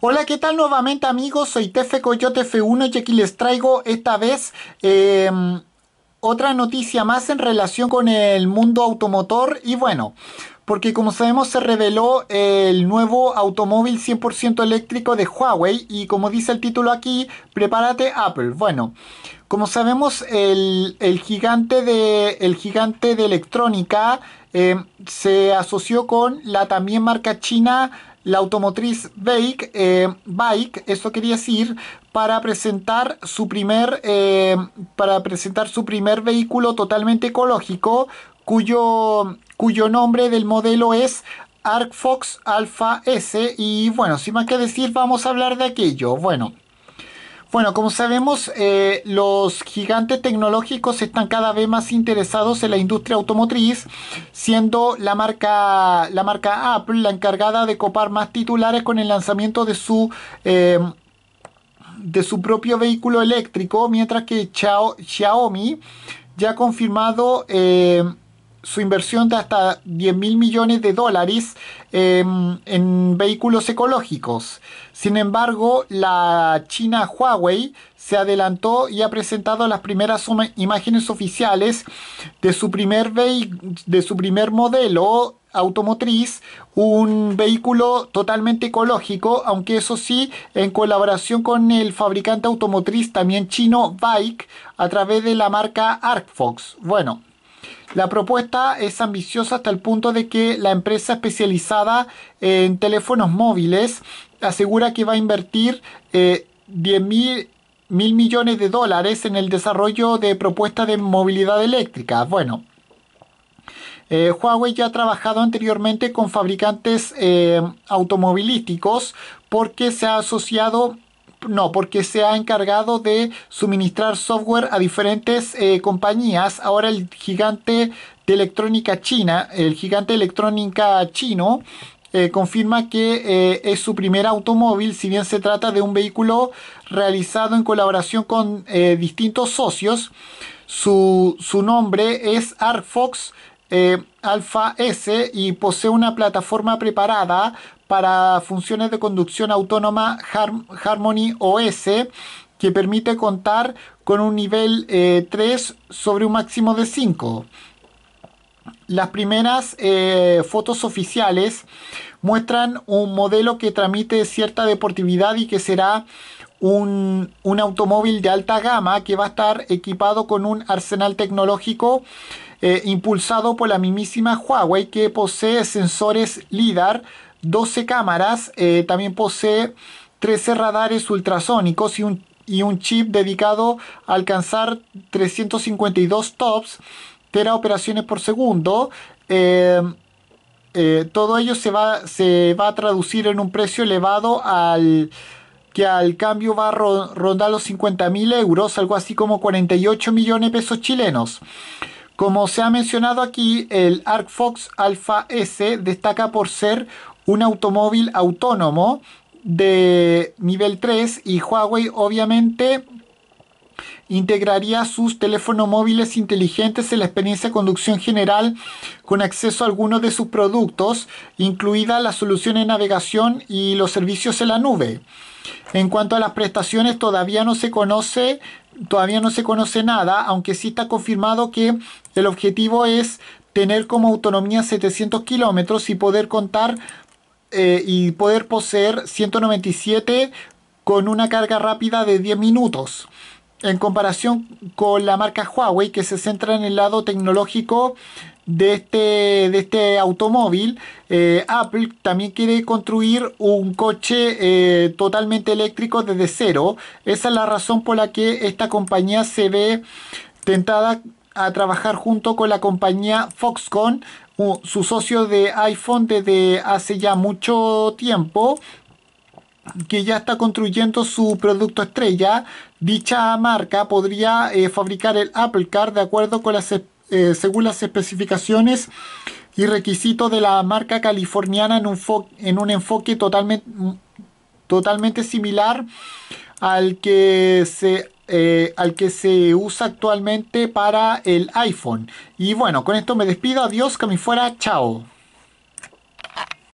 Hola, ¿qué tal nuevamente amigos? Soy Tefe Coyote F1 y aquí les traigo esta vez em, otra noticia más en relación con el mundo automotor y bueno, porque como sabemos se reveló el nuevo automóvil 100% eléctrico de Huawei y como dice el título aquí, prepárate Apple. Bueno, como sabemos el, gigante, de, el gigante de electrónica eh, se asoció con la también marca china la automotriz Bike, eh, Bike, eso quería decir, para presentar su primer, eh, para presentar su primer vehículo totalmente ecológico cuyo, cuyo nombre del modelo es ArcFox Alpha S. Y bueno, sin más que decir, vamos a hablar de aquello. Bueno. Bueno, como sabemos, eh, los gigantes tecnológicos están cada vez más interesados en la industria automotriz, siendo la marca, la marca Apple la encargada de copar más titulares con el lanzamiento de su, eh, de su propio vehículo eléctrico, mientras que Xiaomi ya ha confirmado... Eh, su inversión de hasta 10 mil millones de dólares em, en vehículos ecológicos. Sin embargo, la China Huawei se adelantó y ha presentado las primeras imágenes oficiales de su primer, de su primer modelo automotriz, un vehículo totalmente ecológico, aunque eso sí, en colaboración con el fabricante automotriz también chino Bike, a través de la marca ArcFox. Bueno, la propuesta es ambiciosa hasta el punto de que la empresa especializada en teléfonos móviles asegura que va a invertir 10.000 eh, 10 mil, millones de dólares en el desarrollo de propuestas de movilidad eléctrica. Bueno, eh, Huawei ya ha trabajado anteriormente con fabricantes eh, automovilísticos porque se ha asociado no, porque se ha encargado de suministrar software a diferentes eh, compañías. Ahora el gigante de electrónica china, el gigante electrónica chino, eh, confirma que eh, es su primer automóvil, si bien se trata de un vehículo realizado en colaboración con distintos socios. Su, su nombre es ArcFox eh, Alfa S y posee una plataforma preparada para funciones de conducción autónoma Harmony OS que permite contar con un nivel 3 eh, sobre un máximo de 5. Las primeras eh, fotos oficiales muestran un modelo que tramite cierta deportividad y que será un, un automóvil de alta gama que va a estar equipado con un arsenal tecnológico eh, impulsado por la mismísima Huawei que posee sensores LIDAR, 12 cámaras, eh, también posee 13 radares ultrasónicos y un, un chip dedicado a alcanzar 352 tops, tera operaciones por segundo. Eh, todo ello se va, se va a traducir en un precio elevado al que al cambio va a rondar los mil euros, algo así como 48 millones de pesos chilenos. Como se ha mencionado aquí, el ArcFox Alpha S destaca por ser un automóvil autónomo de nivel 3 y Huawei obviamente integraría sus teléfonos móviles inteligentes en la experiencia de conducción general con acceso a algunos de sus productos, incluida la solución de navegación y los servicios en la nube. En cuanto a las prestaciones, todavía no se conoce todavía no se conoce nada, aunque sí está confirmado que el objetivo es tener como autonomía 700 kilómetros y poder contar eh, y poder poseer 197 con una carga rápida de 10 minutos en comparación con la marca Huawei, que se centra en el lado tecnológico de este, de este automóvil, eh, Apple también quiere construir un coche eh, totalmente eléctrico desde cero. Esa es la razón por la que esta compañía se ve tentada a trabajar junto con la compañía Foxconn, su socio de iPhone desde hace ya mucho tiempo que ya está construyendo su producto estrella, dicha marca podría eh, fabricar el Apple Car de acuerdo con las, eh, según las especificaciones y requisitos de la marca californiana en un, en un enfoque totalmente, totalmente similar al que se eh, al que se usa actualmente para el iPhone. Y bueno, con esto me despido. Adiós, que me fuera. Chao.